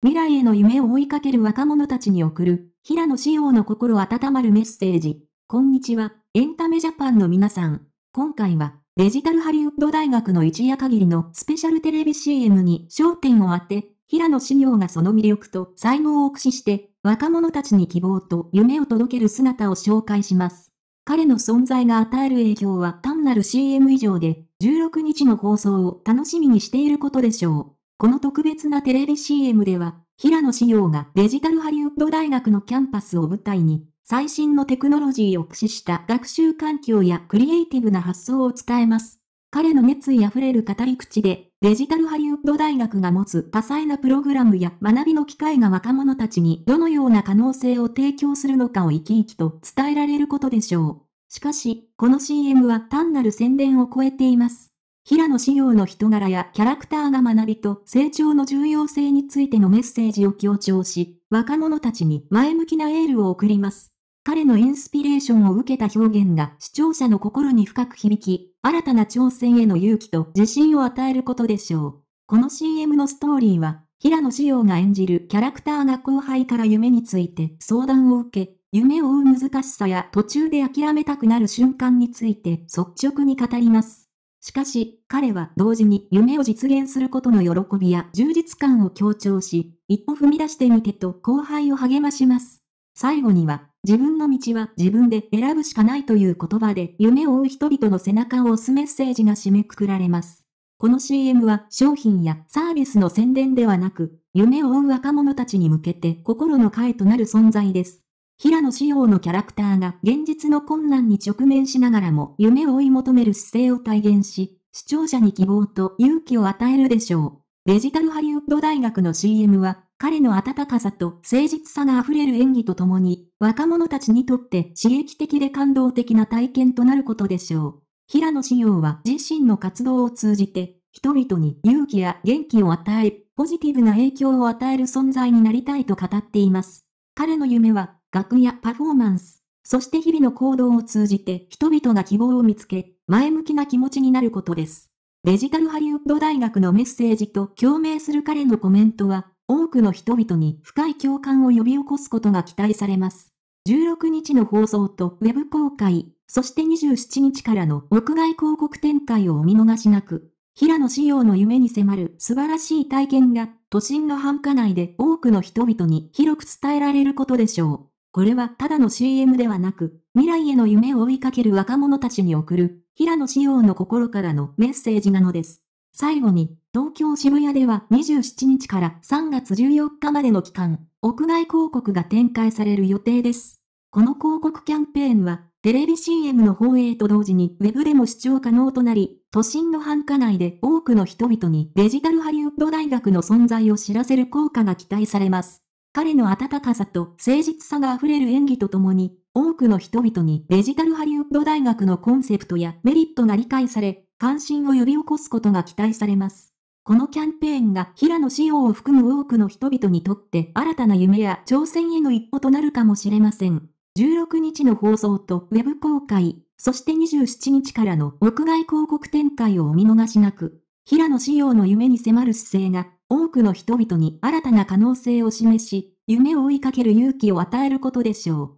未来への夢を追いかける若者たちに送る、平野紫耀の心温まるメッセージ。こんにちは、エンタメジャパンの皆さん。今回は、デジタルハリウッド大学の一夜限りのスペシャルテレビ CM に焦点を当て、平野紫耀がその魅力と才能を駆使して、若者たちに希望と夢を届ける姿を紹介します。彼の存在が与える影響は単なる CM 以上で、16日の放送を楽しみにしていることでしょう。この特別なテレビ CM では、平野紫耀がデジタルハリウッド大学のキャンパスを舞台に、最新のテクノロジーを駆使した学習環境やクリエイティブな発想を伝えます。彼の熱意あふれる語り口で、デジタルハリウッド大学が持つ多彩なプログラムや学びの機会が若者たちにどのような可能性を提供するのかを生き生きと伝えられることでしょう。しかし、この CM は単なる宣伝を超えています。平野紫耀の人柄やキャラクターが学びと成長の重要性についてのメッセージを強調し、若者たちに前向きなエールを送ります。彼のインスピレーションを受けた表現が視聴者の心に深く響き、新たな挑戦への勇気と自信を与えることでしょう。この CM のストーリーは、平野紫耀が演じるキャラクターが後輩から夢について相談を受け、夢を追う難しさや途中で諦めたくなる瞬間について率直に語ります。しかし、彼は同時に夢を実現することの喜びや充実感を強調し、一歩踏み出してみてと後輩を励まします。最後には、自分の道は自分で選ぶしかないという言葉で夢を追う人々の背中を押すメッセージが締めくくられます。この CM は商品やサービスの宣伝ではなく、夢を追う若者たちに向けて心の会となる存在です。平野紫耀のキャラクターが現実の困難に直面しながらも夢を追い求める姿勢を体現し、視聴者に希望と勇気を与えるでしょう。デジタルハリウッド大学の CM は、彼の温かさと誠実さが溢れる演技とともに、若者たちにとって刺激的で感動的な体験となることでしょう。平野紫耀は自身の活動を通じて、人々に勇気や元気を与え、ポジティブな影響を与える存在になりたいと語っています。彼の夢は楽やパフォーマンス、そして日々の行動を通じて人々が希望を見つけ、前向きな気持ちになることです。デジタルハリウッド大学のメッセージと共鳴する彼のコメントは、多くの人々に深い共感を呼び起こすことが期待されます。16日の放送とウェブ公開、そして27日からの屋外広告展開をお見逃しなく、平野紫耀の夢に迫る素晴らしい体験が都心の繁華街で多くの人々に広く伝えられることでしょう。これはただの CM ではなく、未来への夢を追いかける若者たちに送る、平野紫耀の心からのメッセージなのです。最後に、東京渋谷では27日から3月14日までの期間、屋外広告が展開される予定です。この広告キャンペーンは、テレビ CM の放映と同時にウェブでも視聴可能となり、都心の繁華街で多くの人々にデジタルハリウッド大学の存在を知らせる効果が期待されます。彼の温かさと誠実さが溢れる演技とともに、多くの人々にデジタルハリウッド大学のコンセプトやメリットが理解され、関心を呼び起こすことが期待されます。このキャンペーンが平野志耀を含む多くの人々にとって新たな夢や挑戦への一歩となるかもしれません。16日の放送とウェブ公開、そして27日からの屋外広告展開をお見逃しなく。平野紫耀の夢に迫る姿勢が、多くの人々に新たな可能性を示し、夢を追いかける勇気を与えることでしょう。